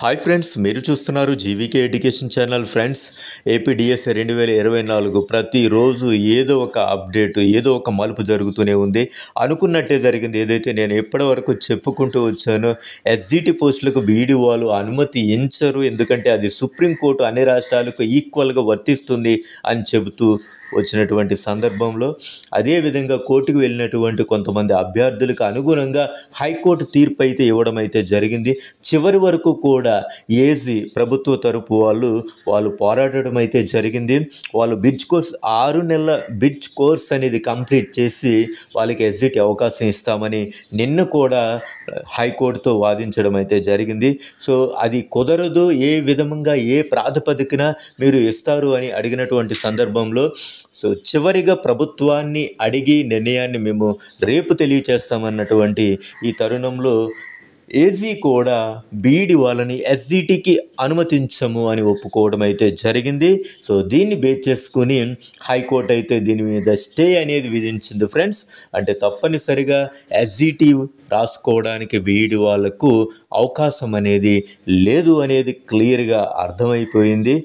hi friends మీరు చూస్తున్నారు GVK education channel friends APDSA రెండు వేల ఇరవై నాలుగు ప్రతిరోజు ఏదో ఒక అప్డేట్ ఏదో ఒక మలుపు జరుగుతూనే ఉంది అనుకున్నట్టే జరిగింది ఏదైతే నేను ఎప్పటివరకు చెప్పుకుంటూ వచ్చానో ఎస్జిటి పోస్టులకు బీడీ వాళ్ళు అనుమతి ఇచ్చరు ఎందుకంటే అది సుప్రీంకోర్టు అన్ని రాష్ట్రాలకు ఈక్వల్గా వర్తిస్తుంది అని చెబుతూ వచ్చినటువంటి సందర్భంలో అదేవిధంగా కోర్టుకు వెళ్ళినటువంటి కొంతమంది అభ్యర్థులకు అనుగుణంగా హైకోర్టు తీర్పు అయితే ఇవ్వడం అయితే జరిగింది చివరి వరకు కూడా ఏజీ ప్రభుత్వ తరపు వాళ్ళు వాళ్ళు పోరాడడం అయితే జరిగింది వాళ్ళు బిడ్జ్ కోర్స్ ఆరు నెలల బిడ్జ్ కోర్స్ అనేది కంప్లీట్ చేసి వాళ్ళకి ఎగ్జిట్ అవకాశం ఇస్తామని నిన్న కూడా హైకోర్టుతో వాదించడం అయితే జరిగింది సో అది కుదరదు ఏ విధంగా ఏ ప్రాతిపదికన మీరు ఇస్తారు అని అడిగినటువంటి సందర్భంలో సో చివరిగా ప్రభుత్వాన్ని అడిగి నిర్ణయాన్ని మేము రేపు తెలియచేస్తామన్నటువంటి ఈ తరుణంలో ఏజీ కూడా బీడి వాళ్ళని ఎస్జీటీకి అనుమతించము అని ఒప్పుకోవడం అయితే జరిగింది సో దీన్ని బేస్ చేసుకుని హైకోర్టు అయితే దీని మీద స్టే అనేది విధించింది ఫ్రెండ్స్ అంటే తప్పనిసరిగా ఎస్జీటీ రాసుకోవడానికి బీఈడి వాళ్లకు అవకాశం అనేది లేదు అనేది క్లియర్గా అర్థమైపోయింది